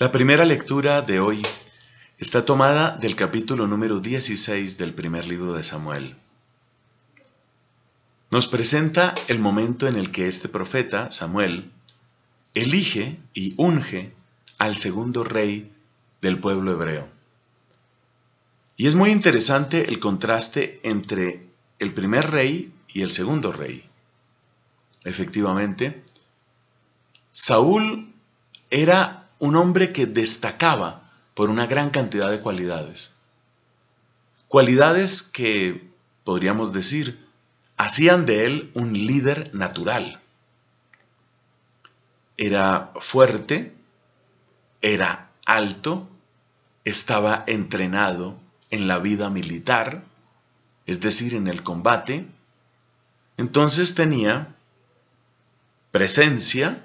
La primera lectura de hoy está tomada del capítulo número 16 del primer libro de Samuel. Nos presenta el momento en el que este profeta, Samuel, elige y unge al segundo rey del pueblo hebreo. Y es muy interesante el contraste entre el primer rey y el segundo rey. Efectivamente, Saúl era un hombre que destacaba por una gran cantidad de cualidades. Cualidades que, podríamos decir, hacían de él un líder natural. Era fuerte, era alto, estaba entrenado en la vida militar, es decir, en el combate, entonces tenía presencia,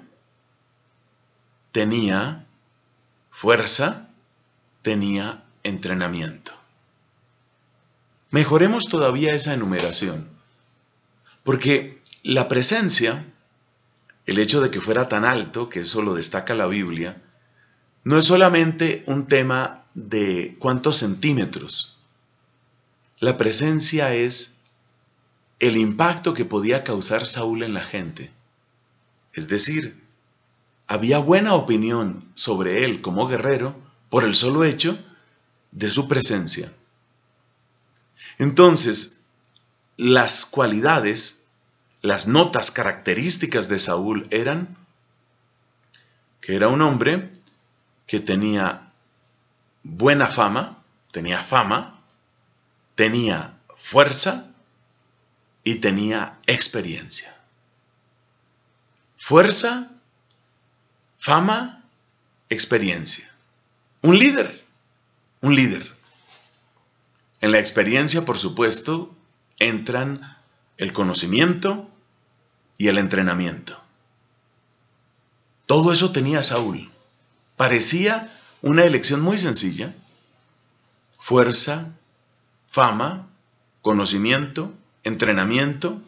tenía fuerza, tenía entrenamiento. Mejoremos todavía esa enumeración, porque la presencia, el hecho de que fuera tan alto, que eso lo destaca la Biblia, no es solamente un tema de cuántos centímetros. La presencia es el impacto que podía causar Saúl en la gente. Es decir, había buena opinión sobre él como guerrero por el solo hecho de su presencia. Entonces, las cualidades, las notas características de Saúl eran que era un hombre que tenía buena fama, tenía fama, tenía fuerza y tenía experiencia. Fuerza, Fama, experiencia. Un líder, un líder. En la experiencia, por supuesto, entran el conocimiento y el entrenamiento. Todo eso tenía Saúl. Parecía una elección muy sencilla. Fuerza, fama, conocimiento, entrenamiento.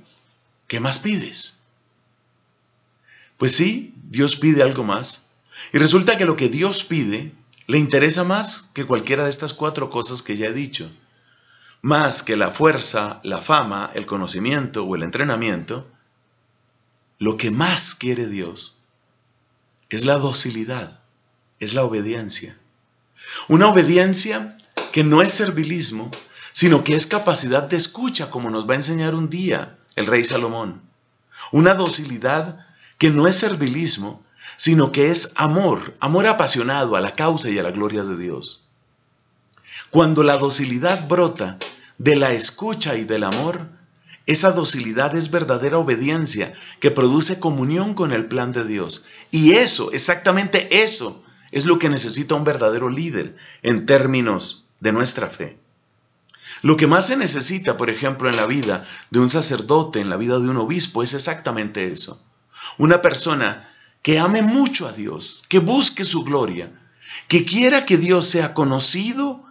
¿Qué más pides? Pues sí, Dios pide algo más. Y resulta que lo que Dios pide le interesa más que cualquiera de estas cuatro cosas que ya he dicho. Más que la fuerza, la fama, el conocimiento o el entrenamiento, lo que más quiere Dios es la docilidad, es la obediencia. Una obediencia que no es servilismo, sino que es capacidad de escucha, como nos va a enseñar un día el rey Salomón. Una docilidad que no es servilismo, sino que es amor, amor apasionado a la causa y a la gloria de Dios. Cuando la docilidad brota de la escucha y del amor, esa docilidad es verdadera obediencia que produce comunión con el plan de Dios. Y eso, exactamente eso, es lo que necesita un verdadero líder en términos de nuestra fe. Lo que más se necesita, por ejemplo, en la vida de un sacerdote, en la vida de un obispo, es exactamente eso. Una persona que ame mucho a Dios, que busque su gloria, que quiera que Dios sea conocido,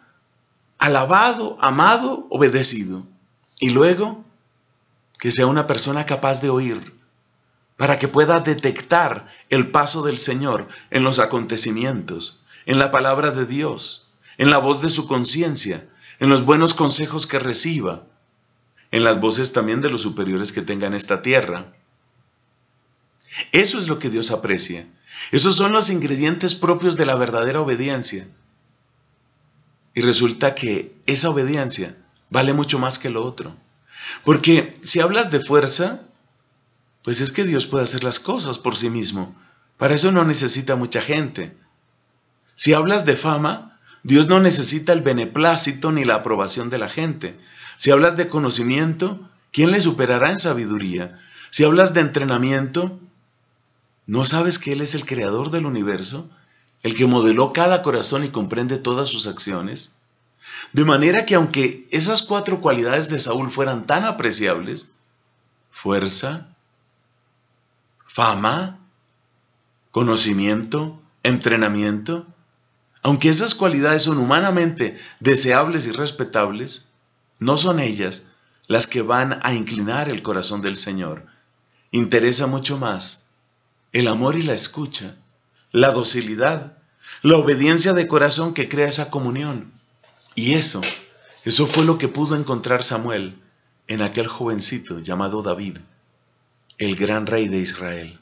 alabado, amado, obedecido. Y luego, que sea una persona capaz de oír, para que pueda detectar el paso del Señor en los acontecimientos, en la palabra de Dios, en la voz de su conciencia, en los buenos consejos que reciba, en las voces también de los superiores que tengan esta tierra. Eso es lo que Dios aprecia. Esos son los ingredientes propios de la verdadera obediencia. Y resulta que esa obediencia vale mucho más que lo otro. Porque si hablas de fuerza, pues es que Dios puede hacer las cosas por sí mismo. Para eso no necesita mucha gente. Si hablas de fama, Dios no necesita el beneplácito ni la aprobación de la gente. Si hablas de conocimiento, ¿quién le superará en sabiduría? Si hablas de entrenamiento, ¿No sabes que Él es el creador del universo? El que modeló cada corazón y comprende todas sus acciones. De manera que aunque esas cuatro cualidades de Saúl fueran tan apreciables, fuerza, fama, conocimiento, entrenamiento, aunque esas cualidades son humanamente deseables y respetables, no son ellas las que van a inclinar el corazón del Señor. Interesa mucho más el amor y la escucha, la docilidad, la obediencia de corazón que crea esa comunión. Y eso, eso fue lo que pudo encontrar Samuel en aquel jovencito llamado David, el gran rey de Israel.